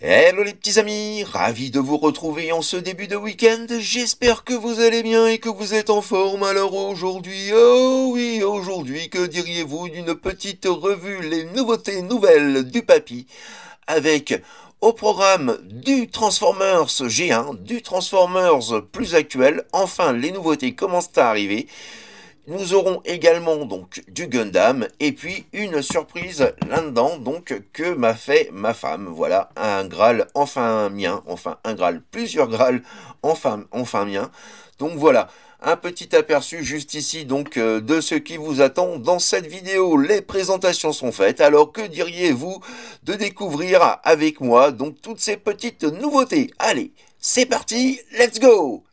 Hello les petits amis, ravi de vous retrouver en ce début de week-end. J'espère que vous allez bien et que vous êtes en forme. Alors aujourd'hui, oh oui, aujourd'hui, que diriez-vous d'une petite revue les nouveautés nouvelles du papy avec au programme du Transformers G1, du Transformers plus actuel. Enfin, les nouveautés commencent à arriver. Nous aurons également donc du Gundam et puis une surprise là-dedans donc que m'a fait ma femme. Voilà un Graal enfin mien, enfin un Graal, plusieurs Graals enfin enfin mien. Donc voilà un petit aperçu juste ici donc euh, de ce qui vous attend dans cette vidéo. Les présentations sont faites, alors que diriez-vous de découvrir avec moi donc toutes ces petites nouveautés Allez, c'est parti, let's go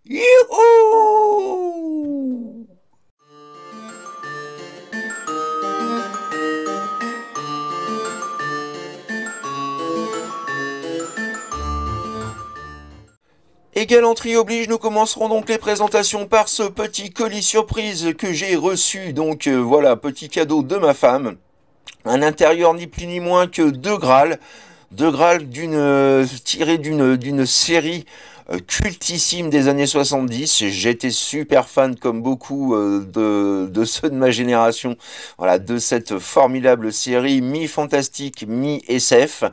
galanterie oblige, nous commencerons donc les présentations par ce petit colis surprise que j'ai reçu. Donc euh, voilà, petit cadeau de ma femme. Un intérieur ni plus ni moins que deux Graal. de Graal d'une, euh, d'une, d'une série euh, cultissime des années 70. J'étais super fan, comme beaucoup de, de, ceux de ma génération, voilà, de cette formidable série mi-fantastique, mi-SF.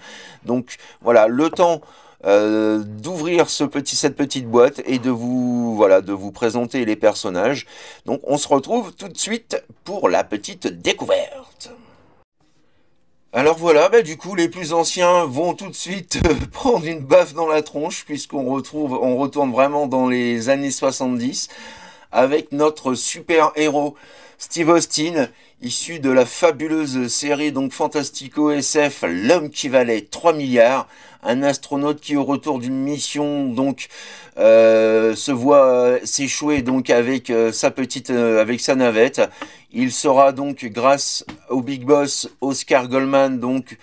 Donc voilà, le temps euh, d'ouvrir ce petit, cette petite boîte et de vous, voilà, de vous présenter les personnages. Donc on se retrouve tout de suite pour la petite découverte. Alors voilà, bah, du coup les plus anciens vont tout de suite euh, prendre une baffe dans la tronche puisqu'on retrouve, on retourne vraiment dans les années 70 avec notre super héros Steve Austin, issu de la fabuleuse série donc fantastico SF L'homme qui valait 3 milliards, un astronaute qui au retour d'une mission donc euh, se voit euh, s'échouer donc avec euh, sa petite avec sa navette. Il sera donc grâce au Big Boss Oscar Goldman donc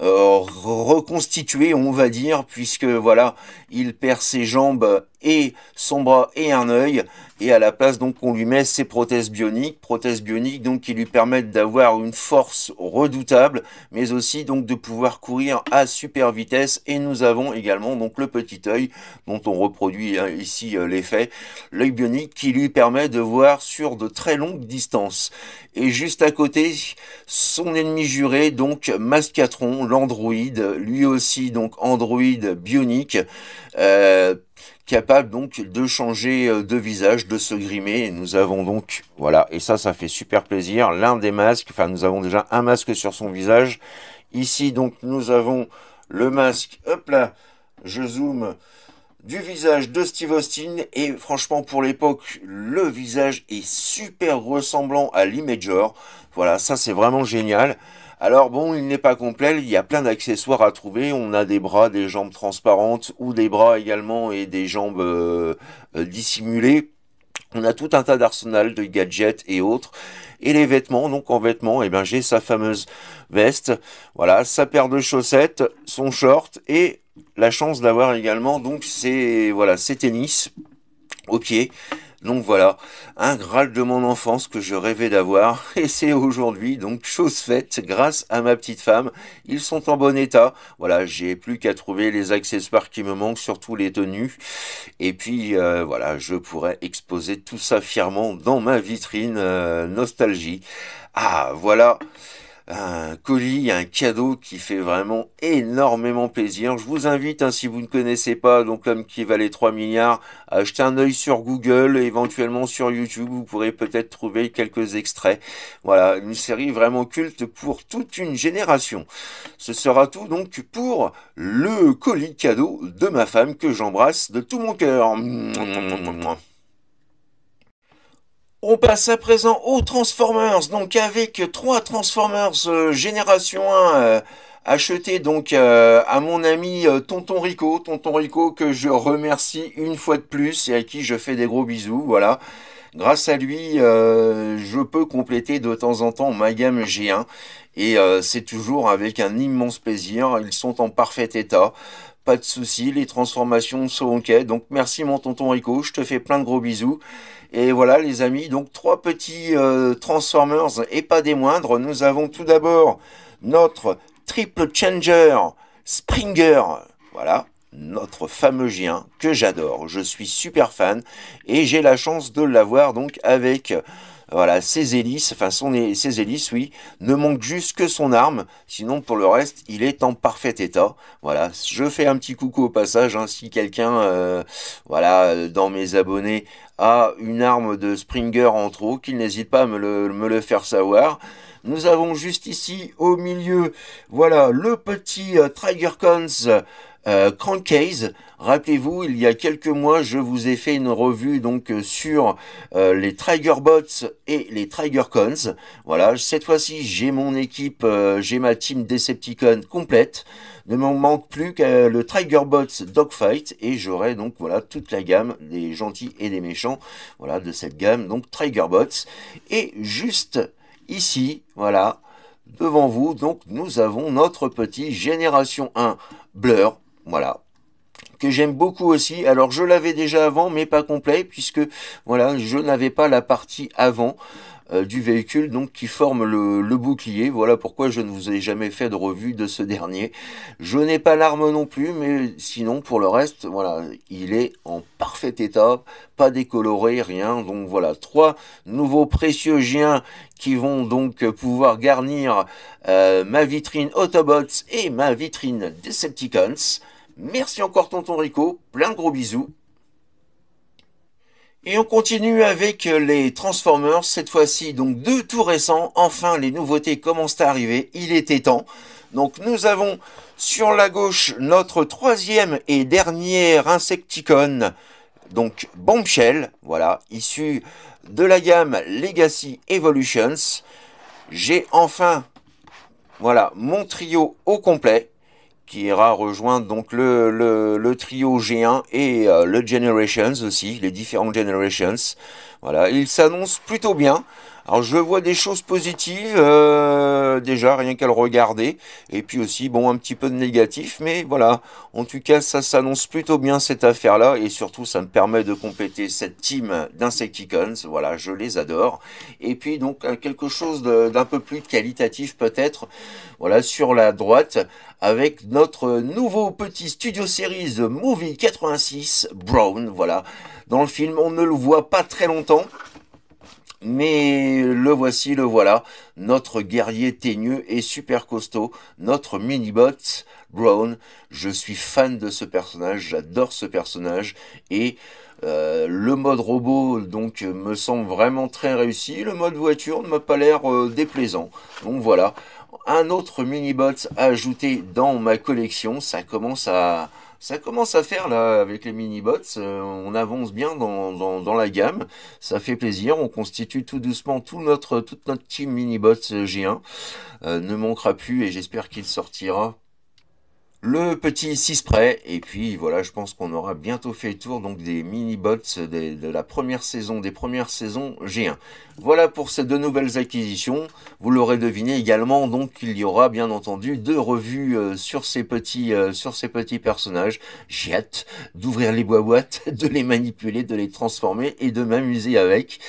reconstitué on va dire puisque voilà il perd ses jambes et son bras et un œil. Et à la place, donc, on lui met ses prothèses bioniques, prothèses bioniques, donc, qui lui permettent d'avoir une force redoutable, mais aussi, donc, de pouvoir courir à super vitesse. Et nous avons également, donc, le petit œil, dont on reproduit hein, ici euh, l'effet, l'œil bionique qui lui permet de voir sur de très longues distances. Et juste à côté, son ennemi juré, donc, Mascatron, l'androïde, lui aussi, donc, androïde bionique, euh, capable donc de changer euh, de visage, de se grimer. Et nous avons donc, voilà, et ça, ça fait super plaisir, l'un des masques, enfin nous avons déjà un masque sur son visage. Ici, donc, nous avons le masque, hop là, je zoome, du visage de Steve Austin et franchement pour l'époque le visage est super ressemblant à l'Imager. Voilà, ça c'est vraiment génial. Alors bon, il n'est pas complet, il y a plein d'accessoires à trouver. On a des bras, des jambes transparentes ou des bras également et des jambes euh, euh, dissimulées. On a tout un tas d'arsenal de gadgets et autres. Et les vêtements, donc en vêtements, eh ben j'ai sa fameuse veste, voilà, sa paire de chaussettes, son short et la chance d'avoir également donc ses voilà ses tennis au pied donc voilà, un Graal de mon enfance que je rêvais d'avoir, et c'est aujourd'hui donc chose faite grâce à ma petite femme. Ils sont en bon état, voilà, j'ai plus qu'à trouver les accessoires qui me manquent, surtout les tenues, et puis euh, voilà, je pourrais exposer tout ça fièrement dans ma vitrine euh, nostalgie. Ah voilà un colis, un cadeau qui fait vraiment énormément plaisir. Je vous invite, hein, si vous ne connaissez pas donc l'homme qui valait 3 milliards, à jeter un oeil sur Google, éventuellement sur YouTube, vous pourrez peut-être trouver quelques extraits. Voilà, une série vraiment culte pour toute une génération. Ce sera tout donc pour le colis cadeau de ma femme que j'embrasse de tout mon cœur. On passe à présent aux Transformers, donc avec trois Transformers euh, Génération 1 euh, achetés donc euh, à mon ami Tonton Rico, Tonton Rico que je remercie une fois de plus et à qui je fais des gros bisous, voilà. Grâce à lui, je peux compléter de temps en temps ma gamme G1 et c'est toujours avec un immense plaisir, ils sont en parfait état. Pas de souci, les transformations sont ok. Donc merci mon tonton Rico, je te fais plein de gros bisous. Et voilà les amis, donc trois petits euh, Transformers et pas des moindres. Nous avons tout d'abord notre triple changer Springer. Voilà, notre fameux gien que j'adore. Je suis super fan et j'ai la chance de l'avoir donc avec voilà, ses hélices, enfin son, ses hélices, oui, ne manque juste que son arme. Sinon, pour le reste, il est en parfait état. Voilà, je fais un petit coucou au passage. Hein, si quelqu'un, euh, voilà, euh, dans mes abonnés, a une arme de Springer en trop, qu'il n'hésite pas à me le, faire savoir. Nous avons juste ici, au milieu, voilà, le petit euh, Trigger Cons euh, Crankcase, rappelez-vous, il y a quelques mois, je vous ai fait une revue donc euh, sur euh, les Triggerbots et les Triggercons. Voilà, cette fois-ci, j'ai mon équipe, euh, j'ai ma team Decepticon complète. Ne me manque plus que le Triggerbots Dogfight et j'aurai donc voilà toute la gamme des gentils et des méchants voilà de cette gamme donc Triggerbots. et juste ici voilà devant vous donc nous avons notre petit génération 1 Blur voilà que j'aime beaucoup aussi. Alors je l'avais déjà avant, mais pas complet, puisque voilà, je n'avais pas la partie avant euh, du véhicule, donc qui forme le, bouclier. Voilà pourquoi je ne vous ai jamais fait de revue de ce dernier. Je n'ai pas l'arme non plus, mais sinon pour le reste, voilà, il est en parfait état, pas décoloré, rien. Donc voilà, trois nouveaux précieux giens qui vont donc pouvoir garnir euh, ma vitrine Autobots et ma vitrine Decepticons. Merci encore tonton Rico, plein de gros bisous. Et on continue avec les Transformers, cette fois-ci donc deux tout récents, enfin les nouveautés commencent à arriver, il était temps. Donc nous avons sur la gauche notre troisième et dernier Insecticon, donc Bombshell, voilà, issu de la gamme Legacy Evolutions. J'ai enfin, voilà, mon trio au complet, qui ira rejoindre donc le, le, le trio G1 et euh, le Generations aussi, les différentes Generations. Voilà, il s'annonce plutôt bien. Alors je vois des choses positives, euh, déjà rien qu'à le regarder, et puis aussi bon un petit peu de négatif, mais voilà, en tout cas ça s'annonce plutôt bien cette affaire-là, et surtout ça me permet de compléter cette team d'Insecticons, voilà, je les adore, et puis donc euh, quelque chose d'un peu plus qualitatif peut-être, voilà, sur la droite, avec notre nouveau petit studio series Movie 86 Brown, voilà, dans le film, on ne le voit pas très longtemps. Mais le voici, le voilà, notre guerrier teigneux et super costaud, notre mini-bot, Brown. Je suis fan de ce personnage, j'adore ce personnage et euh, le mode robot donc me semble vraiment très réussi. Le mode voiture ne m'a pas l'air euh, déplaisant. Donc voilà, un autre mini-bot ajouté dans ma collection, ça commence à, ça commence à faire là avec les mini-bots, euh, on avance bien dans, dans, la gamme, ça fait plaisir, on constitue tout doucement tout notre, toute notre team mini-bots euh, G1, euh, ne manquera plus et j'espère qu'il sortira le petit 6 et puis voilà, je pense qu'on aura bientôt fait le tour donc des mini-bots de, la première saison, des premières saisons G1. Voilà pour ces deux nouvelles acquisitions. Vous l'aurez deviné également, donc il y aura bien entendu deux revues euh, sur ces petits, euh, sur ces petits personnages. J'ai hâte d'ouvrir les boîtes, de les manipuler, de les transformer et de m'amuser avec.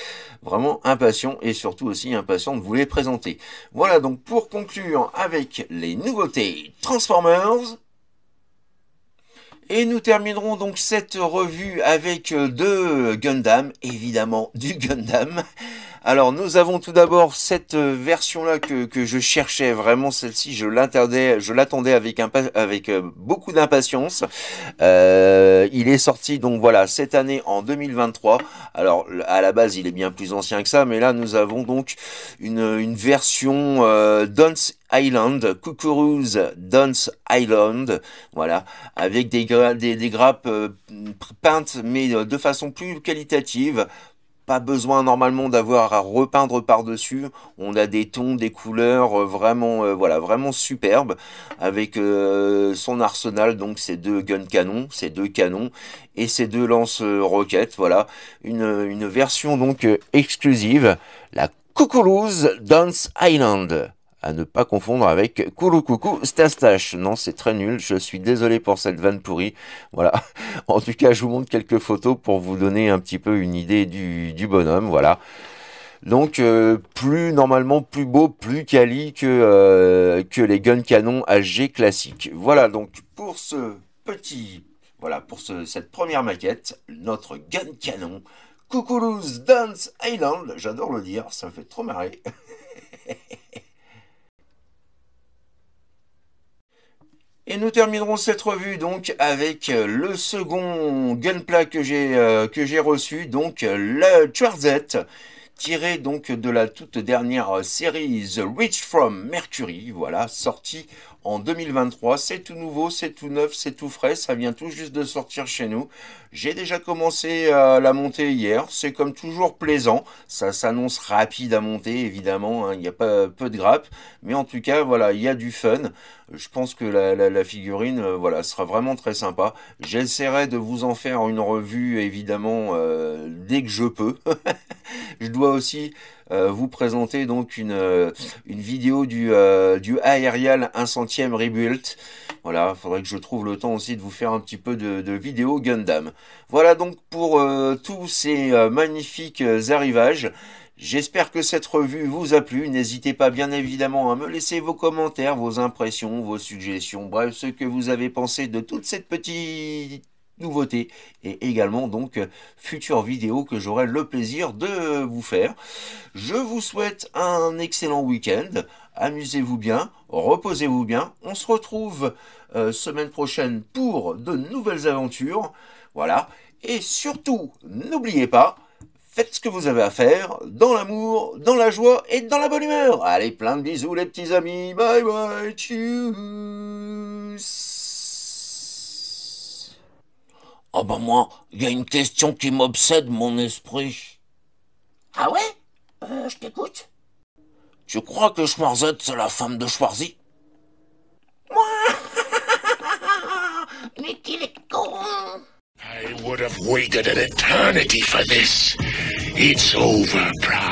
Vraiment impatient et surtout aussi impatient de vous les présenter. Voilà donc pour conclure avec les nouveautés Transformers. Et nous terminerons donc cette revue avec euh, deux Gundam, évidemment du Gundam. Alors nous avons tout d'abord cette euh, version-là que, que, je cherchais vraiment celle-ci, je l'attendais, je l'attendais avec, avec euh, beaucoup d'impatience. Euh, il est sorti donc voilà cette année en 2023. Alors à la base il est bien plus ancien que ça, mais là nous avons donc une, une version Dance Island, Cuckoo's Dance Island, voilà, avec des, des, des grappes peintes mais de façon plus qualitative, pas besoin normalement d'avoir à repeindre par-dessus. On a des tons, des couleurs euh, vraiment, euh, voilà, vraiment superbes avec euh, son arsenal, donc ses deux gun canons, ses deux canons et ses deux lance-roquettes. Voilà, une, une, version donc exclusive, la Cuckoo's Dance Island à ne pas confondre avec coucou Coucou Stastache. Non, c'est très nul. Je suis désolé pour cette vanne pourrie. Voilà. En tout cas, je vous montre quelques photos pour vous donner un petit peu une idée du, bonhomme. Voilà. Donc euh, plus normalement plus beau, plus quali que, euh, que les guns canons HG classiques. Voilà donc pour ce petit voilà pour cette première maquette, notre gun canon Cuckoo's Dance Island, j'adore le dire, ça me fait trop marrer. Et nous terminerons cette revue donc avec euh, le second gunpla que j'ai euh, que j'ai reçu, donc euh, le Charzette tiré donc de la toute dernière série The Reach from Mercury, voilà, sorti en 2023. C'est tout nouveau, c'est tout neuf, c'est tout frais, ça vient tout juste de sortir chez nous. J'ai déjà commencé à la montée hier, c'est comme toujours plaisant. Ça s'annonce rapide à monter, évidemment, hein. il n'y a pas peu de grappes, mais en tout cas, voilà, il y a du fun. Je pense que la, figurine, euh, voilà, sera vraiment très sympa. J'essaierai de vous en faire une revue, évidemment, euh, dès que je peux. je dois aussi euh, vous présenter donc une, euh, une vidéo du, euh, du Aerial 1 centième rebuilt Voilà, faudrait que je trouve le temps aussi de vous faire un petit peu de, de vidéo Gundam. Voilà donc pour tous ces magnifiques arrivages. J'espère que cette revue vous a plu. N'hésitez pas bien évidemment à me laisser vos commentaires, vos impressions, vos suggestions, bref, ce que vous avez pensé de toute cette petite nouveautés et également donc euh, futures vidéos que j'aurai le plaisir de vous faire. Je vous souhaite un excellent week-end, amusez-vous bien, reposez-vous bien, on se retrouve euh, semaine prochaine pour de nouvelles aventures, voilà, et surtout n'oubliez pas, faites ce que vous avez à faire, dans l'amour, dans la joie et dans la bonne humeur. Allez, plein de bisous les petits amis, bye bye, tchuss ah oh ben moi, il y a une question qui m'obsède, mon esprit. Ah ouais euh, Je t'écoute. Tu crois que Schwarzette, c'est la femme de Schwarzy Mais qu'il est con I would have waited an eternity for this. It's over, Proud.